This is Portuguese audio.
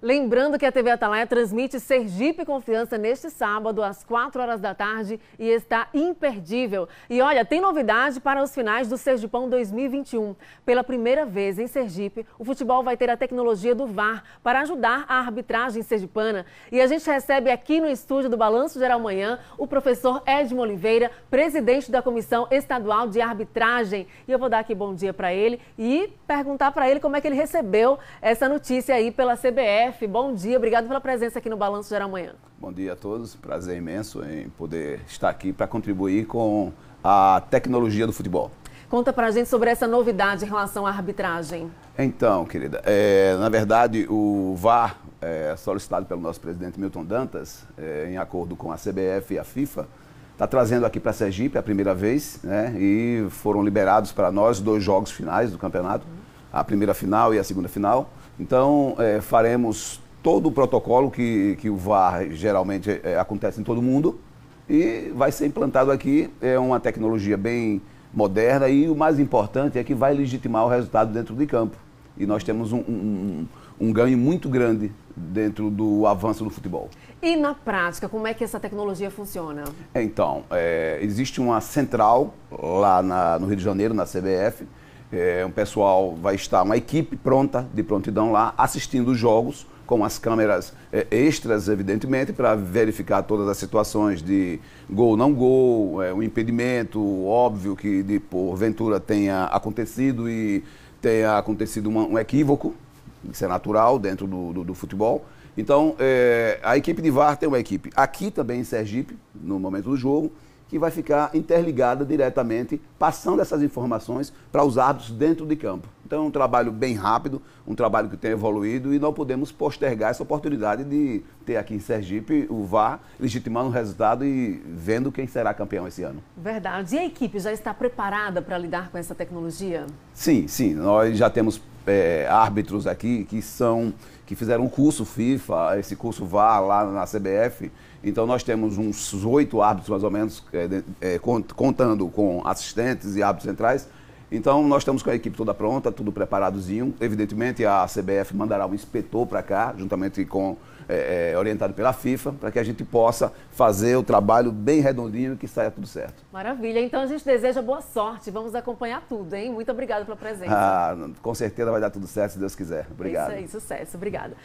Lembrando que a TV Atalaia transmite Sergipe Confiança neste sábado, às 4 horas da tarde, e está imperdível. E olha, tem novidade para os finais do Sergipão 2021. Pela primeira vez em Sergipe, o futebol vai ter a tecnologia do VAR para ajudar a arbitragem sergipana. E a gente recebe aqui no estúdio do Balanço Geral Manhã o professor Edmo Oliveira, presidente da Comissão Estadual de Arbitragem. E eu vou dar aqui bom dia para ele e perguntar para ele como é que ele recebeu essa notícia aí pela CBF chefe, bom dia. Obrigado pela presença aqui no Balanço Geral amanhã. Bom dia a todos. Prazer imenso em poder estar aqui para contribuir com a tecnologia do futebol. Conta para a gente sobre essa novidade em relação à arbitragem. Então, querida, é, na verdade o VAR, é, solicitado pelo nosso presidente Milton Dantas, é, em acordo com a CBF e a FIFA, está trazendo aqui para Sergipe a primeira vez, né? E foram liberados para nós dois jogos finais do campeonato. Uhum a primeira final e a segunda final. Então, é, faremos todo o protocolo que, que o VAR geralmente é, acontece em todo mundo e vai ser implantado aqui. É uma tecnologia bem moderna e o mais importante é que vai legitimar o resultado dentro de campo. E nós temos um, um, um ganho muito grande dentro do avanço do futebol. E na prática, como é que essa tecnologia funciona? Então, é, existe uma central lá na, no Rio de Janeiro, na CBF, é, um pessoal vai estar, uma equipe pronta, de prontidão lá, assistindo os jogos, com as câmeras é, extras, evidentemente, para verificar todas as situações de gol, não gol, é, o impedimento, óbvio que de, porventura tenha acontecido e tenha acontecido uma, um equívoco, isso é natural dentro do, do, do futebol. Então, é, a equipe de VAR tem uma equipe aqui também em Sergipe, no momento do jogo, que vai ficar interligada diretamente, passando essas informações para os árbitros dentro de campo. Então é um trabalho bem rápido, um trabalho que tem evoluído e não podemos postergar essa oportunidade de ter aqui em Sergipe o VAR legitimando o resultado e vendo quem será campeão esse ano. Verdade. E a equipe já está preparada para lidar com essa tecnologia? Sim, sim. Nós já temos é, árbitros aqui que são que fizeram um curso FIFA, esse curso VAR lá na CBF. Então nós temos uns oito árbitros mais ou menos, é, é, contando com assistentes e árbitros centrais, então, nós estamos com a equipe toda pronta, tudo preparadozinho. Evidentemente, a CBF mandará um inspetor para cá, juntamente com é, é, orientado pela FIFA, para que a gente possa fazer o trabalho bem redondinho e que saia tudo certo. Maravilha. Então, a gente deseja boa sorte. Vamos acompanhar tudo, hein? Muito obrigada pela presença. Ah, com certeza vai dar tudo certo, se Deus quiser. É Obrigado. Isso aí, sucesso. Obrigada.